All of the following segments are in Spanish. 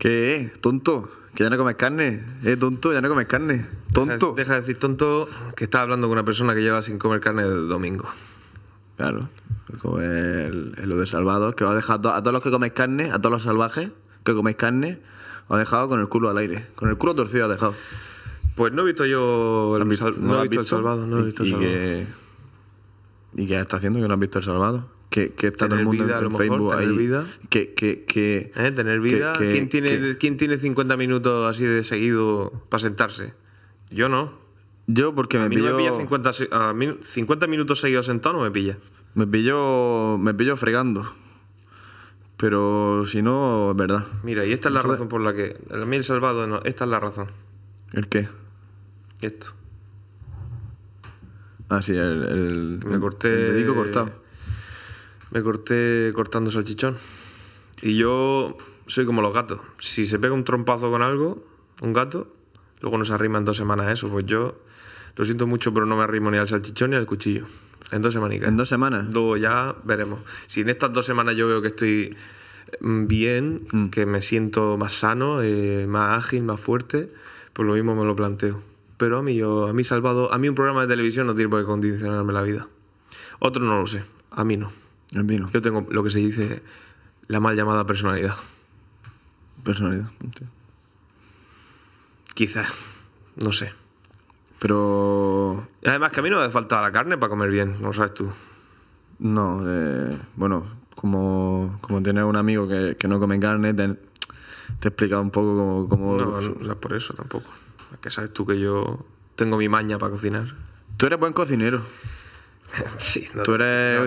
¿Qué? ¿Tonto? ¿Que ya no comes carne? ¿Eh, tonto? ¿Ya no comes carne? ¿Tonto? Deja, de decir tonto que estás hablando con una persona que lleva sin comer carne desde el domingo. Claro. Como lo de salvados, que os ha dejado a todos los que coméis carne, a todos los salvajes que coméis carne, os ha dejado con el culo al aire. Con el culo torcido ha dejado. Pues no he visto yo el, ¿No, he visto, el salvado, no he visto el Que, ¿Y qué está haciendo que no has visto el salvado? que, está el mundo vida, en, Facebook tener Vida. Que, eh, Tener vida. ¿Quién, tiene, ¿Quién tiene 50 minutos así de seguido para sentarse? Yo no. Yo porque me, mí pillo... me pilla 50, 50 minutos seguidos sentado no me pilla. Me pillo, me pillo fregando. Pero si no, es verdad. Mira, y esta es la razón por la que... A mí el salvado esta es la razón. ¿El qué? Esto. Ah, sí, el... me corté... El dedico cortado. Me corté cortando salchichón. Y yo soy como los gatos. Si se pega un trompazo con algo, un gato, luego arrima en dos semanas eso. Pues yo lo siento mucho, pero no me arrimo ni al salchichón ni al cuchillo. En dos semanas. En dos semanas. Luego ya veremos. Si en estas dos semanas yo veo que estoy mm, bien, mm. que me siento más sano, eh, más ágil, más fuerte, pues lo mismo me lo planteo. Pero a mí, yo, a mí salvado, a mí un programa de televisión no tiene por qué condicionarme la vida. Otro no lo sé, a mí no. Yo tengo lo que se dice la mal llamada personalidad. Personalidad. Quizás, no sé. Pero... Además que a mí no me hace falta la carne para comer bien, no sabes tú. No, eh, bueno, como, como tener un amigo que, que no come carne, te, he explicado un poco cómo... No, no, no es por eso tampoco. Es que sabes tú que yo tengo mi maña para cocinar. Tú eres buen cocinero. sí, tú eres...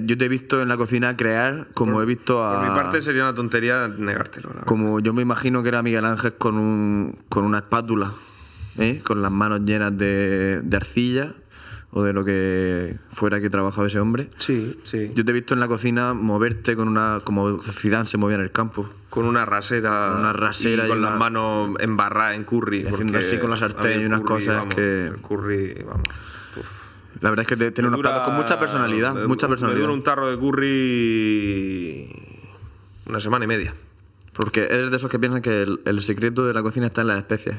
yo te he visto en la cocina crear como he visto a... Por mi parte sería una tontería negártelo. como yo me imagino que era Miguel Ángel con, un, con una espátula, ¿eh? con las manos llenas de arcilla o de lo que fuera que trabajaba ese hombre. Sí, sí. Yo te he visto en la cocina moverte con una. como Zidane se movía en el campo. Con una rasera. una rasera. Y con las manos embarradas en curry. Haciendo así con la sartén y unas cosas que. El curry, vamos. La verdad es que tiene una con mucha personalidad. mucha personalidad. Me un tarro de curry. una semana y media. Porque eres de esos que piensan que el, el secreto de la cocina está en las especies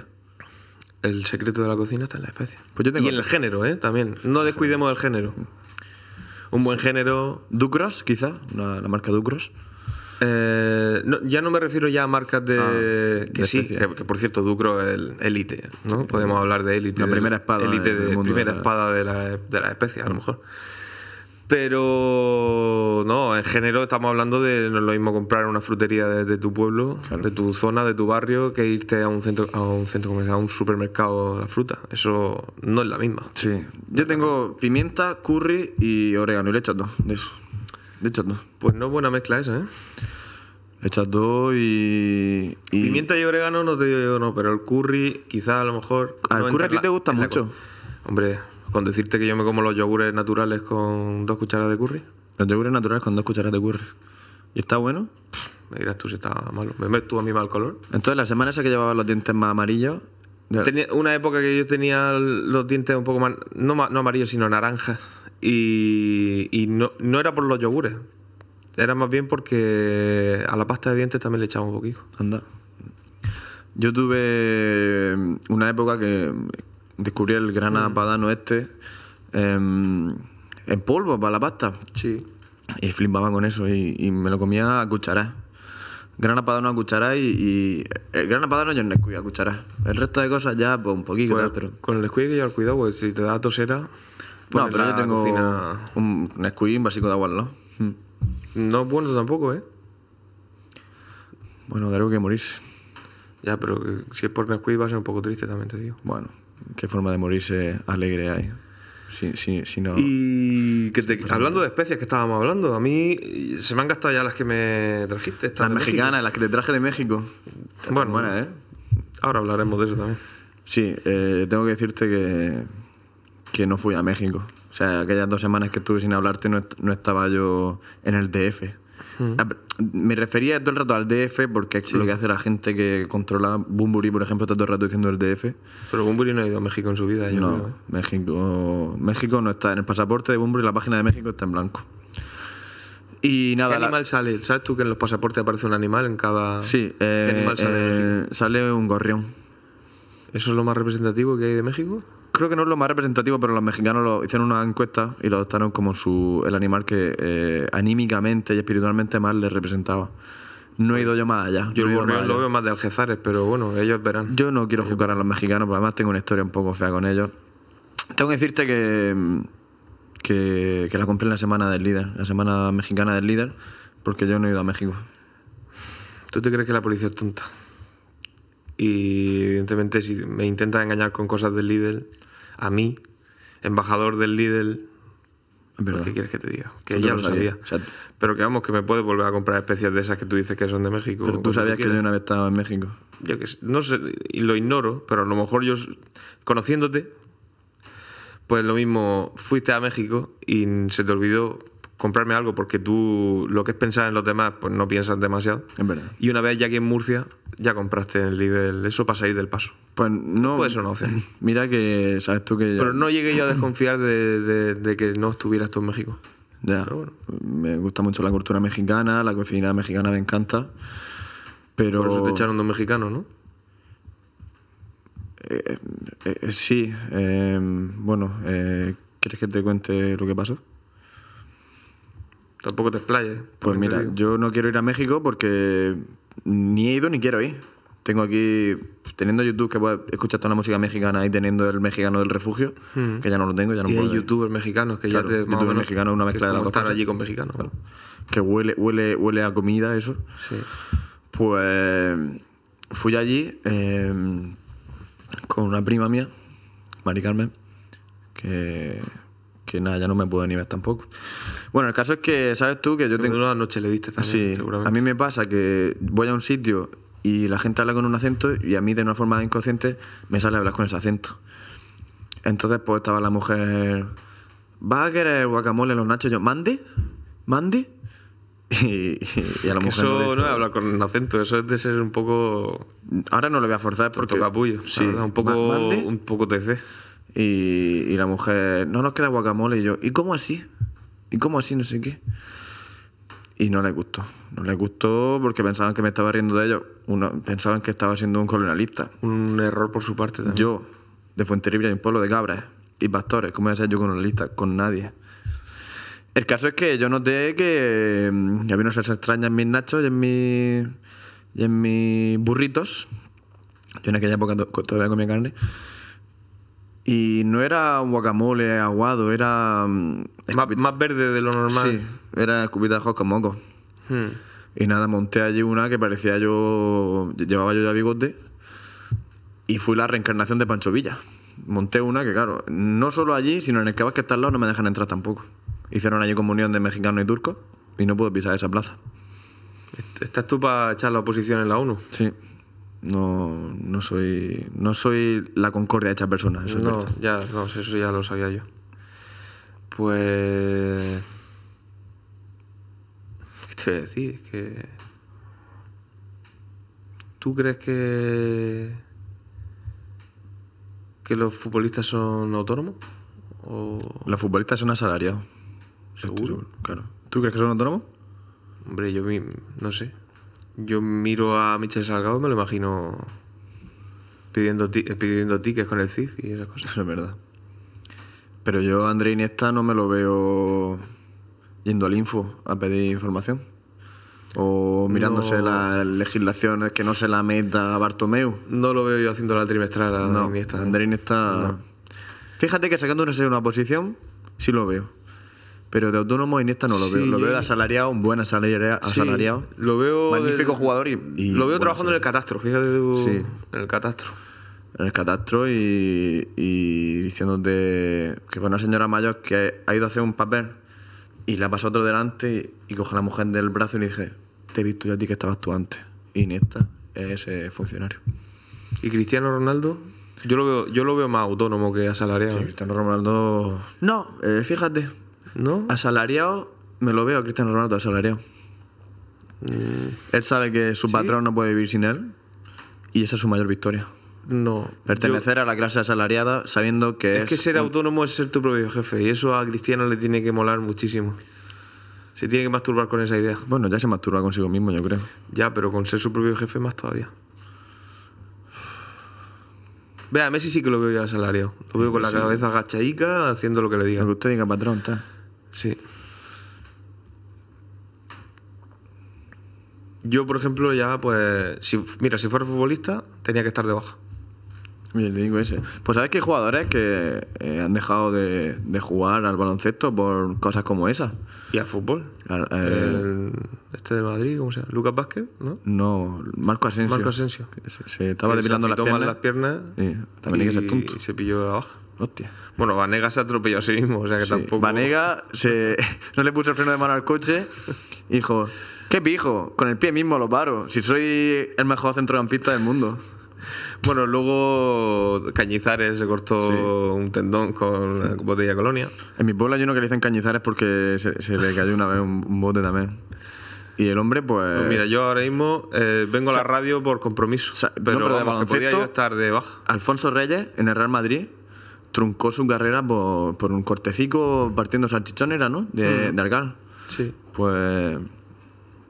el secreto de la cocina está en la especie. Pues y en el género, ¿eh? También. No descuidemos el género. Un buen género. Ducros, quizá. la marca Ducros. Eh, ya no me refiero ya a marcas de. Ah, que sí, que, por cierto, Ducros es el élite, ¿no? Podemos hablar de élite. La primera espada. elite de, primera espada de la, de la especie, a lo mejor. Pero no, en género estamos hablando de no es lo mismo comprar una frutería de, tu pueblo, de tu zona, de tu barrio, que irte a un centro, a un centro comercial, a un supermercado la fruta. Eso no es la misma. Sí. Yo tengo pimienta, curry y orégano, y le echas dos de eso. Le echas dos. Pues no es buena mezcla esa, ¿eh? Le echas dos y, Pimienta y orégano no te digo yo no, pero el curry quizás a lo mejor. Al ah, curry a ti te gusta mucho. Hombre, con decirte que yo me como los yogures naturales con dos cucharas de curry. Los yogures naturales con dos cucharas de curry. ¿Y está bueno? Me dirás tú si está malo. ¿Me meto a mí mal color? Entonces, la semana esa que llevaba los dientes más amarillos. Tenía una época que yo tenía los dientes un poco más. No, amarillos, sino naranjas. Y, no, no era por los yogures. Era más bien porque a la pasta de dientes también le echaba un poquito. Anda. Yo tuve una época que, descubrí el grana mm. padano este em, en polvo para la pasta. Sí. Y flipaba con eso y, me lo comía a cucharadas. Grana padano a cucharadas y, El grana padano yo en Nesquik a cucharadas. El resto de cosas ya, pues un poquito. Pues, pero... Con el Nesquik yo al cuidado, pues si te da tosera... No, pero yo tengo cocina... un Nesquik básico de agua ¿no? Mm. No es bueno tampoco, ¿eh? Bueno, creo que morirse. Ya, pero si es por Nesquik va a ser un poco triste, también te digo. Bueno, qué forma de morirse alegre hay. y pues, hablando de especies que estábamos hablando, a mí se me han gastado ya las que me trajiste. Las mexicanas, las que te traje de México. Bueno, ¿eh? ahora hablaremos de eso también. Sí, eh, tengo que decirte que, que no fui a México. O sea, aquellas dos semanas que estuve sin hablarte no, no estaba yo en el DF. Ah, me refería todo el rato al DF porque es lo que hace la gente que controla. Bumburi, por ejemplo, está todo el rato diciendo el DF. Pero Bumburi no ha ido a México en su vida, no. ¿eh? México, México no está. En el pasaporte de Bumburi, la página de México está en blanco. Y nada. ¿Qué animal sale? ¿Sabes tú que en los pasaportes aparece un animal en cada. Sí, eh, sale eh, Sale un gorrión. ¿Eso es lo más representativo que hay de México? creo que no es lo más representativo, pero los mexicanos lo, hicieron una encuesta y lo adoptaron como su, el animal que eh, anímicamente y espiritualmente más les representaba. No he ido yo más allá. Yo, no lo, veo más de Algezares, pero bueno, ellos verán. Yo no quiero juzgar a los mexicanos, pero además tengo una historia un poco fea con ellos. Tengo que decirte que, que, que la compré en la semana del líder, la semana mexicana del líder, porque yo no he ido a México. ¿Tú te crees que la policía es tonta? y evidentemente si me intenta engañar con cosas del Lidl, a mí, embajador del Lidl, ¿qué quieres que te diga? Que ya lo sabía. pero que vamos, que me puedes volver a comprar especias de esas que tú dices que son de México. Pero tú sabías que yo una vez estaba en México. Yo que sé, no sé, y lo ignoro, pero a lo mejor yo, conociéndote, pues lo mismo, fuiste a México y se te olvidó comprarme algo porque tú lo que es pensar en los demás, pues no piensas demasiado. verdad. Y una vez ya aquí en Murcia, ya compraste el líder eso para salir del paso. Pues no. pues eso no Mira que sabes tú que. Pero no llegué yo a desconfiar de, que no estuvieras tú en México. Ya. bueno. Me gusta mucho la cultura mexicana, la cocina mexicana me encanta. Pero... Por eso te echaron dos mexicanos, ¿no? Eh, eh, eh, sí. bueno, ¿quieres que te cuente lo que pasó? Tampoco te explayes. Pues mira, yo no quiero ir a México porque ni he ido ni quiero ir. Tengo aquí, teniendo YouTube, que puedes escuchar toda la música mexicana ahí, teniendo el mexicano del refugio, hmm. que ya no lo tengo, ya no y puedo. Y youtubers mexicanos, que ya te. Youtuber mexicano mexicanos, una mezcla de la cosa. Estar allí con mexicanos. Que huele, huele, huele a comida, eso. Sí. Pues fui allí em, con una prima mía, Mari Carmen, que, que nada, ya no me puedo ni ver tampoco. Bueno, el caso es que, ¿sabes tú? Que yo tengo... Una noche le diste también, sí, seguramente. A mí me pasa que voy a un sitio y la gente habla con un acento y a mí de una forma inconsciente me sale hablar con ese acento. Entonces pues estaba la mujer, ¿vas a querer guacamole los nachos? Yo, ¿mande? ¿mande? Y, a la mujer eso no, es hablar con un acento, eso es de ser un poco... Ahora no lo voy a forzar porque... capullo, sí. un poco, un poco TC. Y, y, la mujer, no nos queda guacamole. Y yo, ¿y cómo así? ¿y cómo así? No sé qué. Y no les gustó. No les gustó porque pensaban que me estaba riendo de ellos. Uno, pensaban que estaba siendo un colonialista. Un error por su parte también. Yo, de Fuente de un pueblo de cabras y pastores. ¿Cómo voy a ser yo colonialista? Con nadie. El caso es que yo noté que había unas salsa extraña en mis nachos y en, y en mis burritos. Yo en aquella época todavía comía carne. Y no era un guacamole aguado, era. Mm, más, verde de lo normal. Sí, era de con moco. Hmm. Y nada, monté allí una que parecía yo. Llevaba yo ya bigote. Y fui la reencarnación de Pancho Villa. Monté una que, claro, no solo allí, sino en el que vas que está al lado no me dejan entrar tampoco. Hicieron allí comunión de mexicanos y turcos y no puedo pisar esa plaza. ¿Estás tú para echar la oposición en la ONU? Sí. No, no, soy, no soy la concordia de esta persona. Eso no, ya, no, eso ya lo sabía yo. Pues... ¿Qué te voy a decir? que... ¿Tú crees que... que los futbolistas son autónomos? ¿O... Los futbolistas son asalariados. ¿Seguro? Claro. ¿Tú crees que son autónomos? Hombre, yo no sé. Yo miro a Michel Salgado me lo imagino pidiendo, eh, pidiendo tickets con el CIF y esas cosas. es verdad. Pero yo, André Iniesta, no me lo veo yendo al info a pedir información. O mirándose la las legislaciones que no se la meta a Bartomeu. No lo veo yo haciendo la trimestral a no, Iniesta. André Iniesta... ¿eh? Fíjate que sacando una posición, sí lo veo pero de autónomo Iniesta no lo veo. Lo veo de eh, asalariado, un buen asalariado. lo veo magnífico jugador y, Lo veo trabajando en el catastro, fíjate tú, en el catastro. En el catastro y, y diciéndote que con una señora mayor que ha ido a hacer un papel y la pasa otro delante y, coge a la mujer del brazo y le dice, te he visto yo a ti que estabas tú antes. Iniesta es ese funcionario. ¿Y Cristiano Ronaldo? Yo lo veo, yo lo veo más autónomo que asalariado. Sí, Cristiano Ronaldo... No, eh, fíjate, ¿No? Asalariado, me lo veo a Cristiano Ronaldo asalariado. Mm. Él sabe que su patrón no puede vivir sin él y esa es su mayor victoria. No. Pertenecer a la clase asalariada sabiendo que es. que ser autónomo es ser tu propio jefe y eso a Cristiano le tiene que molar muchísimo. Se tiene que masturbar con esa idea. Bueno, ya se masturba consigo mismo, yo creo. Ya, pero con ser su propio jefe más todavía. Vea, Messi sí que lo veo ya asalariado. Lo veo con la cabeza agachadica haciendo lo que le digan. Lo que usted diga, patrón, está. Sí. Yo, por ejemplo, ya, pues. mira, si fuera futbolista, tenía que estar de baja. Mira, digo ese. Pues sabes que hay jugadores que eh, han dejado de, jugar al baloncesto por cosas como esas. ¿Y al fútbol? Eh, este de Madrid, ¿cómo se llama? ¿Lucas Vázquez? ¿No? No, Marco Asensio. Marco Asensio. Se, estaba depilando las piernas. las piernas. Sí, también y, que se pilló de Hostia. Bueno, Vanega se atropelló a sí mismo, o sea que tampoco. Vanega no le puso el freno de mano al coche. Hijo, qué pijo, con el pie mismo lo paro. Si soy el mejor centrocampista del mundo. Bueno, luego Cañizares se cortó un tendón con botella colonia. En mi pueblo hay uno que le dicen Cañizares porque se, le cayó una vez un, bote también. Y el hombre, pues. pues mira, yo ahora mismo eh, vengo a la radio por compromiso. pero, que yo estar de baja. Alfonso Reyes, en el Real Madrid, truncó su carrera por, un cortecico partiendo salchichonera, ¿no? De, mm. Argal Sí. Pues,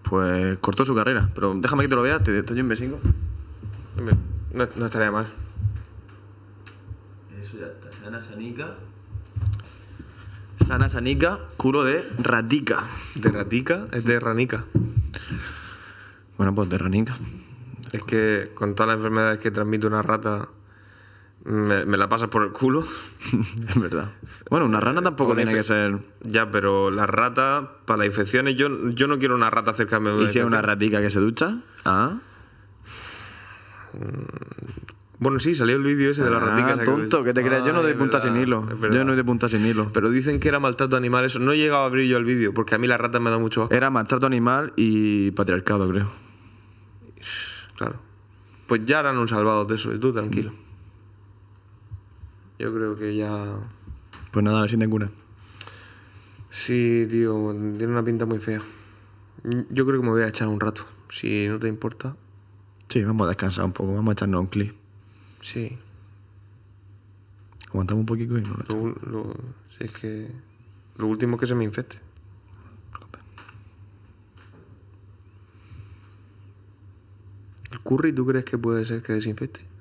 pues cortó su carrera. Pero déjame que te lo vea, te, estoy en besingo. No, no, estaría mal. Eso ya está. Sana Sanica. Sana Sanica, curo de ratica. ¿De ratica? Es de ranica. Bueno, pues de ranica. Es que con todas las enfermedades que transmite una rata me, la pasas por el culo. es verdad. Bueno, una rana eh, tampoco tiene que ser. Ya, pero la rata, para las infecciones, yo, yo no quiero una rata cerca de mi ¿Y si hay una ratica que se ducha? Ah. Mm, bueno, sí, salió el vídeo ese de la ah, ratica. tonto, que te creas. Yo no doy punta sin hilo. Yo no doy punta sin hilo. Pero dicen que era maltrato animal. Eso no he llegado a abrir yo el vídeo, porque a mí la rata me da mucho Era maltrato animal y patriarcado, creo. Claro. Pues ya eran un salvado de eso, y tú tranquilo. Mm. Yo creo que ya. Pues nada, a ver si te Sí, tío, tiene una pinta muy fea. Yo creo que me voy a echar un rato, si no te importa. Sí, vamos a descansar un poco, vamos a echarnos un clip. Sí. Aguantamos un poquito y no lo, es que lo último es que se me infecte. ¿El curry tú crees que puede ser que desinfecte?